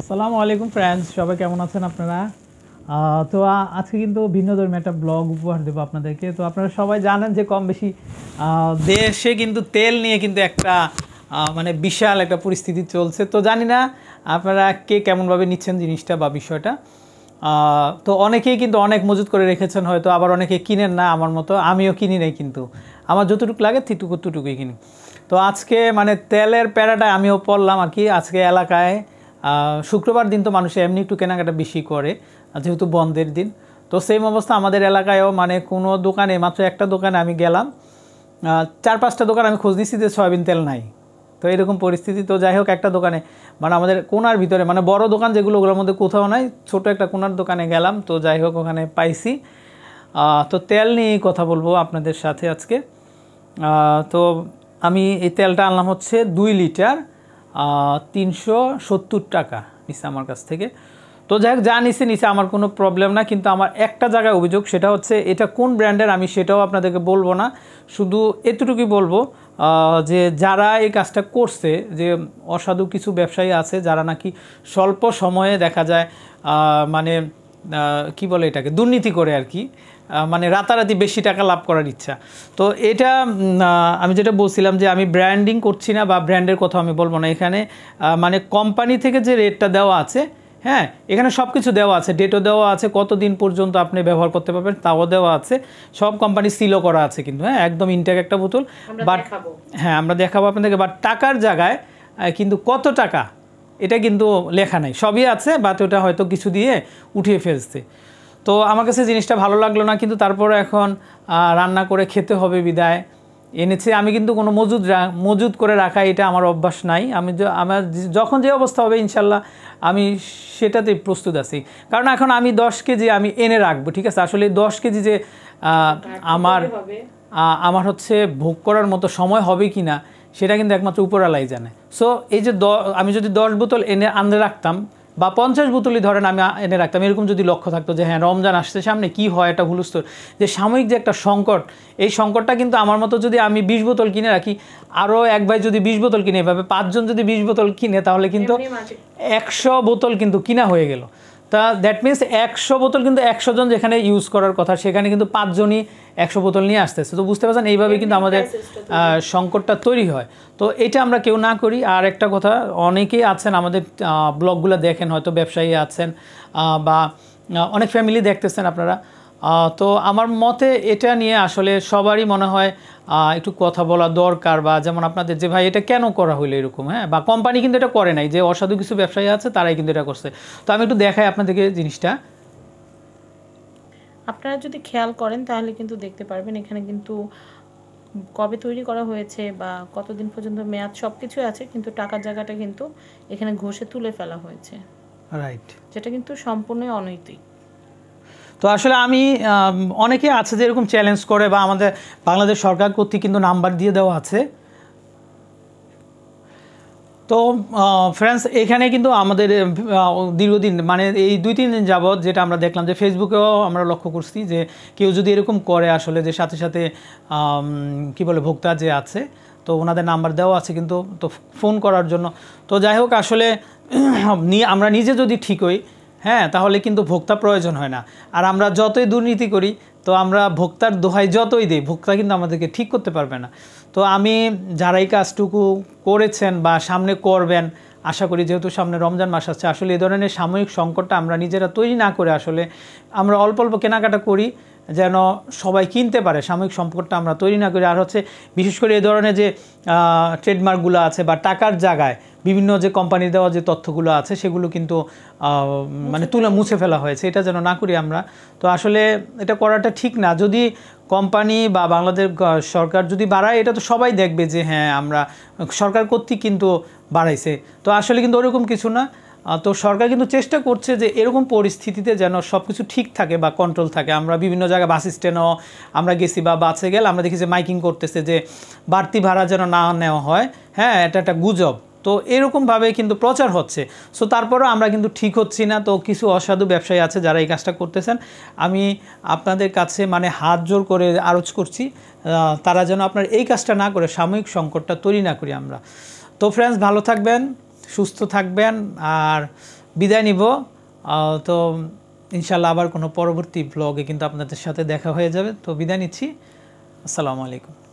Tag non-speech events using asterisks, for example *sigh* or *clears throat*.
আসসালামু আলাইকুম ফ্রেন্ডস সবাই কেমন আছেন আপনারা তো আজকে কিন্তু ভিন্ন ধর্মী একটা ব্লগ উপহার দেবো আপনাদেরকে তো আপনারা সবাই জানেন যে কম বেশি দেশে কিন্তু তেল নিয়ে কিন্তু একটা মানে বিশাল একটা পরিস্থিতি চলছে তো জানি না আপনারা কে কেমনভাবে নিচ্ছেন জিনিসটা বা বিষয়টা তো অনেকেই কিন্তু অনেক মজুত করে রেখেছেন হয়তো আবার অনেকে কিনেন না আমার মতো আমিও কিনি নাই কিন্তু আমার যতটুকু লাগে তিটুকু তুটুকুই কিনি তো আজকে মানে তেলের প্যারাটা আমিও পড়লাম আর কি আজকে এলাকায় শুক্রবার দিন তো মানুষে এমনি একটু কেনাকাটা বেশি করে যেহেতু বন্ধের দিন তো সেম অবস্থা আমাদের এলাকায়ও মানে কোনো দোকানে মাত্র একটা দোকানে আমি গেলাম চার পাঁচটা দোকান আমি খোঁজ নিচ্ছি যে সয়াবিন তেল নাই তো এরকম পরিস্থিতি তো যাই হোক একটা দোকানে মানে আমাদের কোনার ভিতরে মানে বড় দোকান যেগুলো ওগুলোর মধ্যে কোথাও নাই ছোট একটা কোনার দোকানে গেলাম তো যাই হোক ওখানে পাইছি তো তেল নিয়েই কথা বলবো আপনাদের সাথে আজকে তো আমি এই তেলটা আনলাম হচ্ছে দুই লিটার তিনশো সত্তর টাকা নিছে আমার কাছ থেকে তো যাই হোক যা নিছে নিছে আমার কোনো প্রবলেম না কিন্তু আমার একটা জায়গায় অভিযোগ সেটা হচ্ছে এটা কোন ব্র্যান্ডের আমি সেটাও আপনাদেরকে বলবো না শুধু এতটুকুই বলবো যে যারা এই কাজটা করছে যে অসাধু কিছু ব্যবসায়ী আছে যারা নাকি স্বল্প সময়ে দেখা যায় মানে কি বলে এটাকে দুর্নীতি করে আর কি মানে রাতারাতি বেশি টাকা লাভ করার ইচ্ছা তো এটা আমি যেটা বলছিলাম যে আমি ব্র্যান্ডিং করছি না বা ব্র্যান্ডের কথা আমি বলবো না এখানে মানে কোম্পানি থেকে যে রেটটা দেওয়া আছে হ্যাঁ এখানে সব কিছু দেওয়া আছে ডেটও দেওয়া আছে কতদিন পর্যন্ত আপনি ব্যবহার করতে পারবেন তাও দেওয়া আছে সব কোম্পানি সিলও করা আছে কিন্তু হ্যাঁ একদম ইনটেক একটা বোতল বাট হ্যাঁ আমরা দেখাবো আপনাদেরকে বাট টাকার জায়গায় কিন্তু কত টাকা এটা কিন্তু লেখা নাই সবই আছে বাট ওটা হয়তো কিছু দিয়ে উঠিয়ে ফেলছে তো আমার কাছে জিনিসটা ভালো লাগলো না কিন্তু তারপর এখন রান্না করে খেতে হবে বিদায় এনেছে আমি কিন্তু কোনো মজুদ মজুদ করে রাখা এটা আমার অভ্যাস নাই আমি আমার যখন যে অবস্থা হবে ইনশাল্লাহ আমি সেটাতে প্রস্তুত আছি কারণ এখন আমি দশ কেজি আমি এনে রাখবো ঠিক আছে আসলে দশ কেজি যে আমার আমার হচ্ছে ভোগ করার মতো সময় হবে কি না সেটা কিন্তু একমাত্র উপরালাই জানে সো এই যে আমি যদি দশ বোতল এনে আনলে রাখতাম বা পঞ্চাশ বোতলই ধরেন আমি এনে রাখতাম এরকম যদি লক্ষ্য থাকতো যে হ্যাঁ রমজান আসতে সামনে কি হয় একটা হুলস্থুল যে সাময়িক যে একটা সংকট এই সংকটটা কিন্তু আমার মতো যদি আমি বিশ বোতল কিনে রাখি আরও এক ভাই যদি বিশ বোতল কিনে এভাবে পাঁচজন যদি বিশ বোতল কিনে তাহলে কিন্তু একশো বোতল কিন্তু কিনা হয়ে গেল তা দ্যাট মিন্স একশো বোতল কিন্তু একশো জন যেখানে ইউজ করার কথা সেখানে কিন্তু পাঁচজনই একশো বোতল নিয়ে আসতেছে তো বুঝতে পারছেন এইভাবে কিন্তু আমাদের সংকটটা তৈরি হয় তো এটা আমরা কেউ না করি আর একটা কথা অনেকেই আছেন আমাদের ব্লগগুলো দেখেন হয়তো ব্যবসায়ী আছেন বা অনেক ফ্যামিলি দেখতেছেন আপনারা তো আমার মতে এটা নিয়ে আসলে সবারই মনে হয় একটু কথা বলা দরকার বা যেমন আপনাদের যে ভাই এটা কেন করা হলো এরকম হ্যাঁ বা কোম্পানি কিন্তু এটা করে নাই যে অসাধু কিছু ব্যবসায়ী আছে তারাই কিন্তু এটা করছে তো আমি একটু দেখাই আপনাদেরকে জিনিসটা আপনারা যদি খেয়াল করেন তাহলে কিন্তু দেখতে পারবেন এখানে কিন্তু কবে তৈরি করা হয়েছে বা কতদিন পর্যন্ত মেয়াদ সব কিছুই আছে কিন্তু টাকার জায়গাটা কিন্তু এখানে ঘষে তুলে ফেলা হয়েছে রাইট যেটা কিন্তু সম্পূর্ণই অনৈতিক তো আসলে আমি অনেকে আছে যে এরকম চ্যালেঞ্জ করে বা আমাদের বাংলাদেশ সরকার কর্তৃক কিন্তু নাম্বার দিয়ে দেওয়া আছে তো ফ্রেন্ডস এখানে কিন্তু আমাদের দীর্ঘদিন মানে এই দুই তিন দিন যাবৎ যেটা আমরা দেখলাম যে ফেসবুকেও আমরা লক্ষ্য করছি যে কেউ যদি এরকম করে আসলে যে সাথে সাথে কি বলে ভোক্তা যে আছে তো ওনাদের নাম্বার দেওয়া আছে কিন্তু তো ফোন করার জন্য তো যাই হোক আসলে *clears throat* আমরা নিজে যদি ঠিক হই হ্যাঁ তাহলে কিন্তু ভোক্তা প্রয়োজন হয় না আর আমরা যতই দুর্নীতি করি তো আমরা ভোক্তার দোহাই যতই দিই ভোক্তা কিন্তু আমাদেরকে ঠিক করতে পারবে না তো আমি যারাই কাজটুকু করেছেন বা সামনে করবেন আশা করি যেহেতু সামনে রমজান মাস আসছে আসলে এ ধরনের সাময়িক সংকটটা আমরা নিজেরা তৈরি না করে আসলে আমরা অল্প অল্প কেনাকাটা করি যেন সবাই কিনতে পারে সাময়িক সম্পর্কটা আমরা তৈরি না করি আর হচ্ছে বিশেষ করে এই ধরনের যে ট্রেডমার্কগুলো আছে বা টাকার জায়গায় বিভিন্ন যে কোম্পানি দেওয়া যে তথ্যগুলো আছে সেগুলো কিন্তু মানে তুলে মুছে ফেলা হয়েছে এটা যেন না করি আমরা তো আসলে এটা করাটা ঠিক না যদি কোম্পানি বা বাংলাদেশ সরকার যদি বাড়ায় এটা তো সবাই দেখবে যে হ্যাঁ আমরা সরকার কর্তৃক কিন্তু বাড়াইছে তো আসলে কিন্তু ওরকম কিছু না তো সরকার কিন্তু চেষ্টা করছে যে এরকম পরিস্থিতিতে যেন সব কিছু ঠিক থাকে বা কন্ট্রোল থাকে আমরা বিভিন্ন জায়গায় বাস স্ট্যান্ডও আমরা গেছি বা বাসে গেলে আমরা দেখি যে মাইকিং করতেছে যে বাড়তি ভাড়া যেন না নেওয়া হয় হ্যাঁ এটা একটা গুজব তো এরকমভাবে কিন্তু প্রচার হচ্ছে সো তারপরেও আমরা কিন্তু ঠিক হচ্ছি না তো কিছু অসাধু ব্যবসায়ী আছে যারা এই কাজটা করতেছেন আমি আপনাদের কাছে মানে হাত জোর করে আরোচ করছি তারা যেন আপনার এই কাজটা না করে সাময়িক সংকটটা তৈরি না করি আমরা তো ফ্রেন্ডস ভালো থাকবেন সুস্থ থাকবেন আর বিদায় নিব তো ইনশাল্লাহ আবার কোনো পরবর্তী ব্লগে কিন্তু আপনাদের সাথে দেখা হয়ে যাবে তো বিদায় নিচ্ছি আসসালামু আলাইকুম